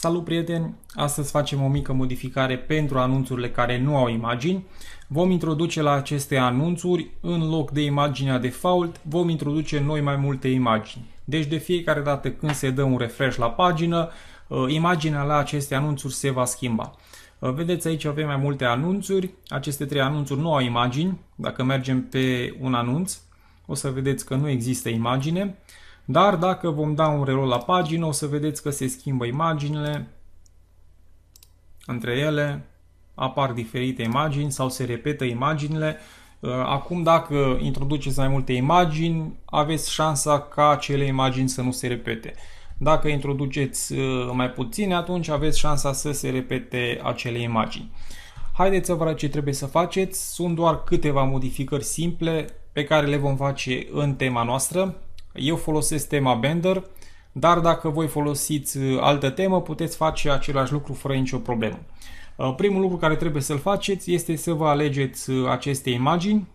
Salut prieteni! Astăzi facem o mică modificare pentru anunțurile care nu au imagini. Vom introduce la aceste anunțuri, în loc de imaginea default, vom introduce noi mai multe imagini. Deci de fiecare dată când se dă un refresh la pagină, uh, imaginea la aceste anunțuri se va schimba. Uh, vedeți aici avem mai multe anunțuri, aceste trei anunțuri nu au imagini. Dacă mergem pe un anunț, o să vedeți că nu există imagine. Dar dacă vom da un reroll la pagină, o să vedeți că se schimbă imaginile între ele, apar diferite imagini sau se repetă imaginile. Uh, acum, dacă introduceți mai multe imagini, aveți șansa ca acele imagini să nu se repete. Dacă introduceți uh, mai puține, atunci aveți șansa să se repete acele imagini. Haideți să vă ce trebuie să faceți. Sunt doar câteva modificări simple pe care le vom face în tema noastră. Eu folosesc tema Bender, dar dacă voi folosiți uh, altă temă, puteți face același lucru fără nicio problemă. Uh, primul lucru care trebuie să-l faceți este să vă alegeți uh, aceste imagini.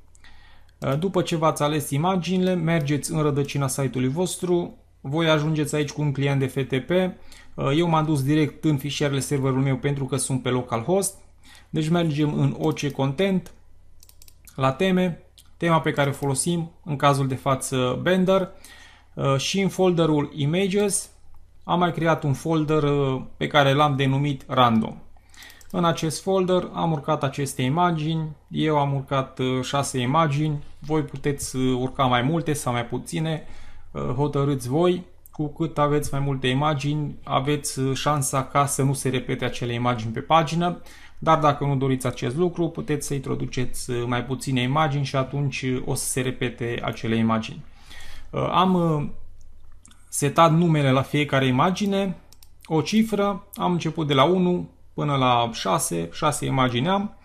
După ce v-ați ales imaginile, mergeți în rădăcina site-ului vostru, voi ajungeți aici cu un client de FTP, eu m-am dus direct în fișierele serverului meu pentru că sunt pe localhost, deci mergem în OC Content, la teme, tema pe care o folosim, în cazul de față bender uh, și în folderul Images am mai creat un folder uh, pe care l-am denumit Random. În acest folder am urcat aceste imagini, eu am urcat 6 uh, imagini, voi puteți urca mai multe sau mai puține, hotărâți voi, cu cât aveți mai multe imagini, aveți șansa ca să nu se repete acele imagini pe pagină, dar dacă nu doriți acest lucru, puteți să introduceți uh, mai puține imagini și atunci uh, o să se repete acele imagini. Uh, am setat numele la fiecare imagine, o cifră, am început de la 1 până la 6, 6 imagini am.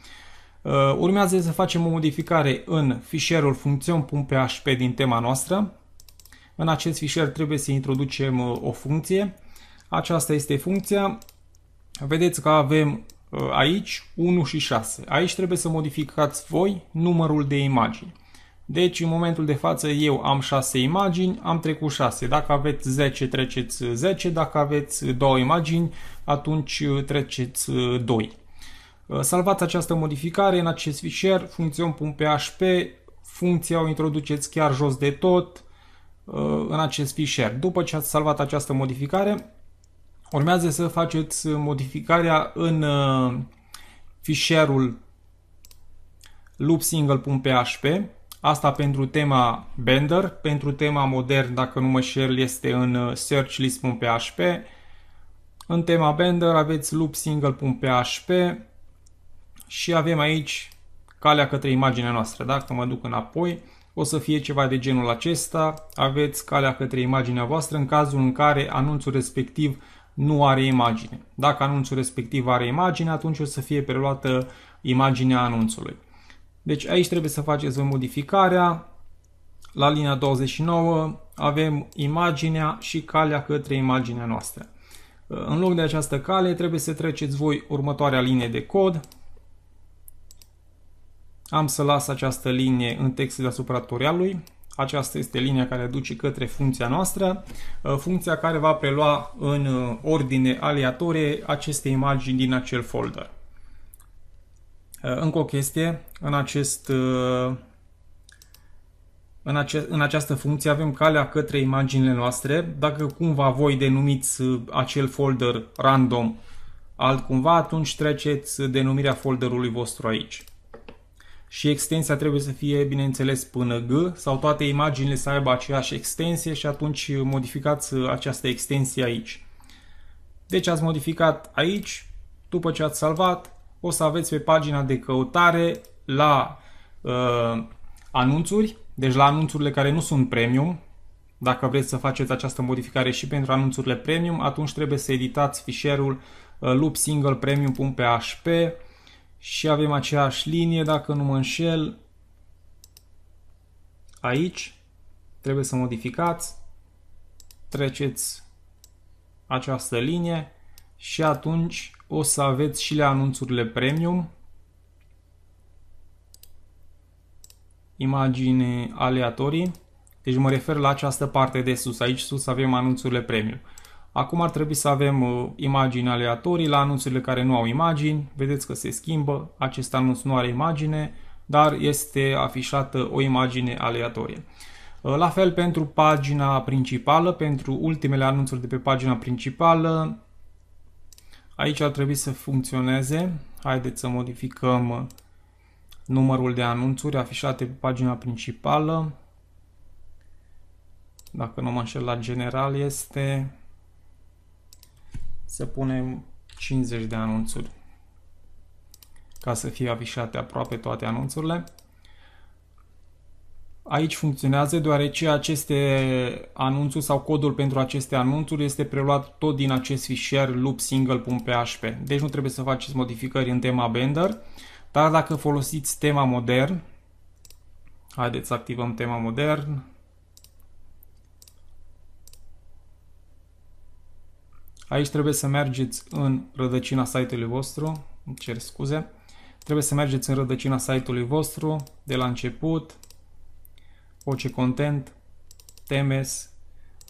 Urmează să facem o modificare în fișierul funcțion.php din tema noastră. În acest fișier trebuie să introducem o funcție. Aceasta este funcția. Vedeți că avem Uh, aici 1 și 6. Aici trebuie să modificați voi numărul de imagini. Deci, în momentul de față, eu am 6 imagini, am trecut 6. Dacă aveți 10, treceți 10. Dacă aveți 2 imagini, atunci uh, treceți 2. Uh, salvați această modificare în acest fișier, funcțion.php, funcția o introduceți chiar jos de tot în acest fișier. După ce ați salvat această modificare, urmează să faceți modificarea în uh, fișierul loopsingle.php. Asta pentru tema bender, pentru tema modern, dacă nu mă șer, este în uh, searchlist.php. În tema bender aveți loopsingle.php și avem aici calea către imaginea noastră. Dacă mă duc înapoi, o să fie ceva de genul acesta. Aveți calea către imaginea voastră în cazul în care anunțul respectiv nu are imagine. Dacă anunțul respectiv are imagine, atunci o să fie preluată imaginea anunțului. Deci aici trebuie să faceți voi modificarea. La linia 29 avem imaginea și calea către imaginea noastră. În loc de această cale trebuie să treceți voi următoarea linie de cod. Am să las această linie în textul deasupra tutorialului. Aceasta este linia care duce către funcția noastră, uh, funcția care va prelua în uh, ordine aleatorie aceste imagini din acel folder. Uh, încă o chestie, în, acest, în, ace, în această funcție avem calea către imaginile noastre. Dacă cumva voi denumiți acel folder random altcumva, atunci treceți denumirea folderului vostru aici și extensia trebuie să fie, bineînțeles, până G sau toate imaginile să aibă aceeași extensie și atunci modificați uh, această extensie aici. Deci ați modificat aici, după ce ați salvat, o să aveți pe pagina de căutare la uh, anunțuri, deci la anunțurile care nu sunt premium, dacă vreți să faceți această modificare și pentru anunțurile premium, atunci trebuie să editați fișierul uh, loopsinglepremium.php și avem aceeași linie, dacă nu mă înșel, aici trebuie să modificați, treceți această linie și atunci o să aveți și la anunțurile premium imagini aleatorii. Deci mă refer la această parte de sus. Aici sus avem anunțurile premium. Acum ar trebui să avem uh, imagini aleatorii la anunțurile care nu au imagini. Vedeți că se schimbă, acest anunț nu are imagine, dar este afișată o imagine aleatorie. Uh, la fel pentru pagina principală, pentru ultimele anunțuri de pe pagina principală, aici ar trebui să funcționeze. Haideți să modificăm uh, numărul de anunțuri afișate pe pagina principală. Dacă nu mă înșel la general este să punem 50 de anunțuri ca să fie afișate aproape toate anunțurile. Aici funcționează deoarece aceste anunțuri sau codul pentru aceste anunțuri este preluat tot din acest fișier loopsingle.php. Deci nu trebuie să faceți modificări în tema bender, dar dacă folosiți tema modern, haideți să activăm tema modern, Aici trebuie să mergeți în rădăcina site-ului vostru, îmi cer scuze, trebuie să mergeți în rădăcina site-ului vostru de la început, orice Content, Temes,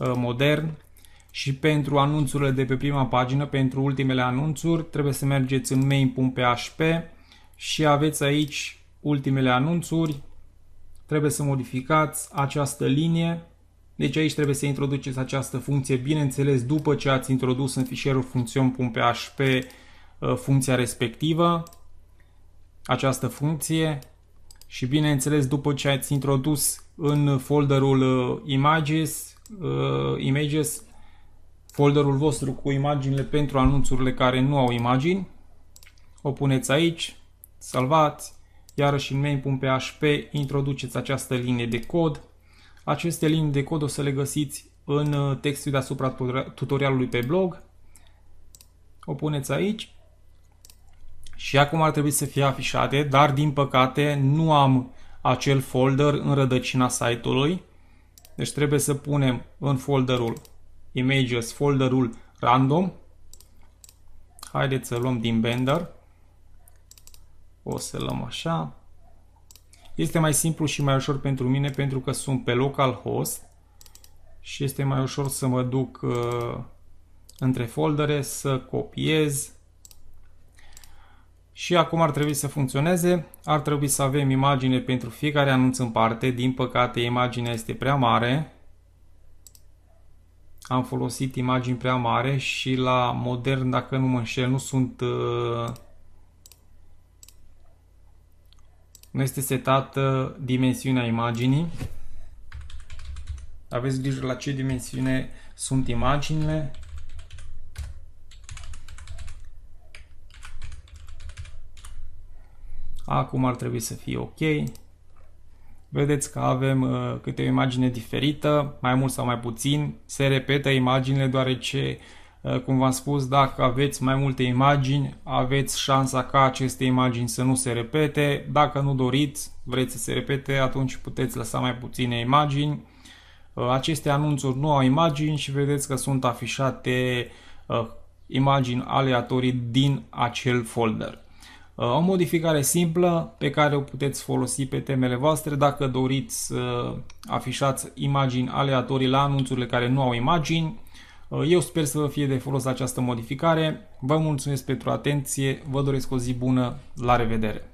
ă, Modern și pentru anunțurile de pe prima pagină, pentru ultimele anunțuri, trebuie să mergeți în main.php și aveți aici ultimele anunțuri, trebuie să modificați această linie deci aici trebuie să introduceți această funcție, bineînțeles, după ce ați introdus în fișierul funcțion.php uh, funcția respectivă, această funcție și bineînțeles după ce ați introdus în folderul uh, images, uh, images folderul vostru cu imaginile pentru anunțurile care nu au imagini, o puneți aici, salvați, iarăși în main.php introduceți această linie de cod, aceste linii de cod o să le găsiți în uh, textul deasupra tutorialului pe blog. O puneți aici și acum ar trebui să fie afișate, dar din păcate nu am acel folder în rădăcina site-ului. Deci trebuie să punem în folderul images, folderul random. Haideți să luăm din Bender. O să luăm așa. Este mai simplu și mai ușor pentru mine pentru că sunt pe local host și este mai ușor să mă duc uh, între foldere, să copiez și acum ar trebui să funcționeze. Ar trebui să avem imagine pentru fiecare anunț în parte. Din păcate, imaginea este prea mare. Am folosit imagini prea mare și la modern, dacă nu mă înșel, nu sunt... Uh, nu este setată dimensiunea imaginii. Aveți grijă la ce dimensiune sunt imaginile. Acum ar trebui să fie ok. Vedeți că avem uh, câte o imagine diferită, mai mult sau mai puțin. Se repetă imaginile deoarece uh, Eh, cum v-am spus, dacă aveți mai multe imagini, aveți șansa ca aceste imagini să nu se repete. Dacă nu doriți, vreți să se repete, atunci puteți lăsa mai puține imagini. Eh, aceste anunțuri nu au imagini și vedeți că sunt afișate eh, imagini aleatorii din acel folder. O modificare simplă pe care o puteți folosi pe temele voastre dacă doriți să afișați imagini aleatorii la anunțurile care nu au imagini Uh, eu sper să vă fie de folos această modificare. Vă mulțumesc pentru atenție, vă doresc o zi bună, la revedere!